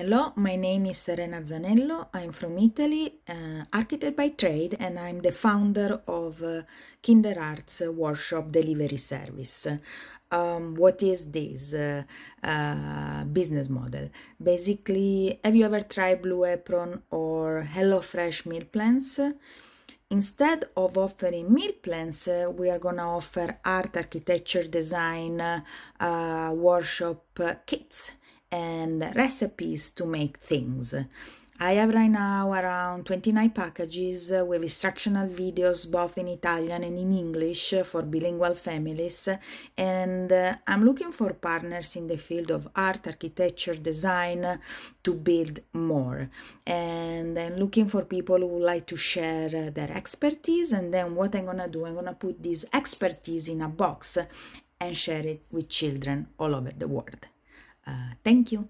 Hello, my name is Serena Zanello. I'm from Italy, uh, architect by trade, and I'm the founder of uh, Kinder Arts Workshop Delivery Service. Um, what is this uh, uh, business model? Basically, have you ever tried Blue Apron or HelloFresh meal plans? Instead of offering meal plans, uh, we are gonna offer art, architecture, design, uh, workshop kits and recipes to make things. I have right now around 29 packages with instructional videos both in Italian and in English for bilingual families and uh, I'm looking for partners in the field of art, architecture, design to build more and I'm looking for people who would like to share uh, their expertise and then what I'm gonna do, I'm gonna put this expertise in a box and share it with children all over the world. Uh, thank you.